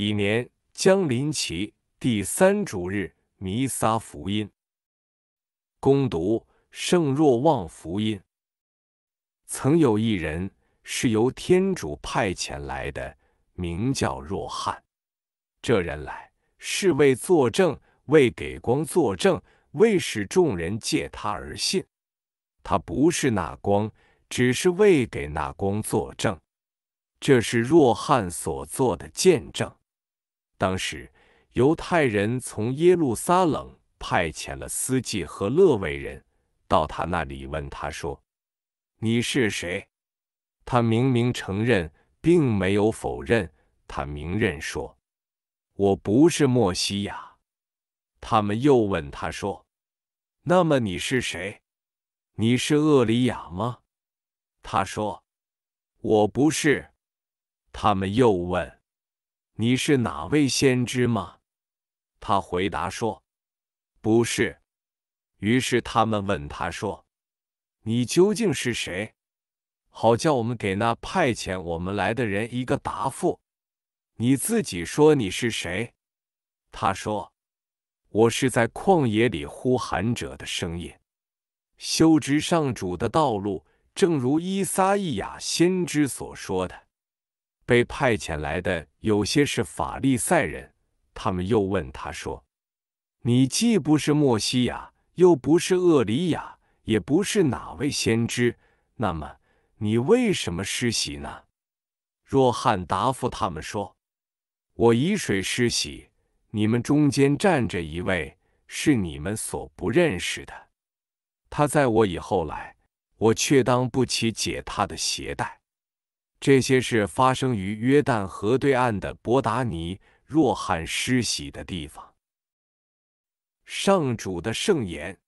乙年江临奇第三主日弥撒福音，攻读圣若望福音。曾有一人是由天主派遣来的，名叫若汉。这人来是为作证，为给光作证，为使众人借他而信。他不是那光，只是为给那光作证。这是若汉所做的见证。当时，犹太人从耶路撒冷派遣了司祭和勒维人到他那里，问他说：“你是谁？”他明明承认，并没有否认。他明认说：“我不是墨西亚。”他们又问他说：“那么你是谁？你是厄里亚吗？”他说：“我不是。”他们又问。你是哪位先知吗？他回答说：“不是。”于是他们问他说：“你究竟是谁？好叫我们给那派遣我们来的人一个答复。你自己说你是谁？”他说：“我是在旷野里呼喊者的声音，修直上主的道路，正如伊撒·伊雅先知所说的。”被派遣来的有些是法利赛人，他们又问他说：“你既不是墨西亚，又不是厄里亚，也不是哪位先知，那么你为什么施洗呢？”若汉答复他们说：“我以水施洗，你们中间站着一位是你们所不认识的，他在我以后来，我却当不起解他的鞋带。”这些事发生于约旦河对岸的伯达尼若翰施洗的地方。上主的圣言。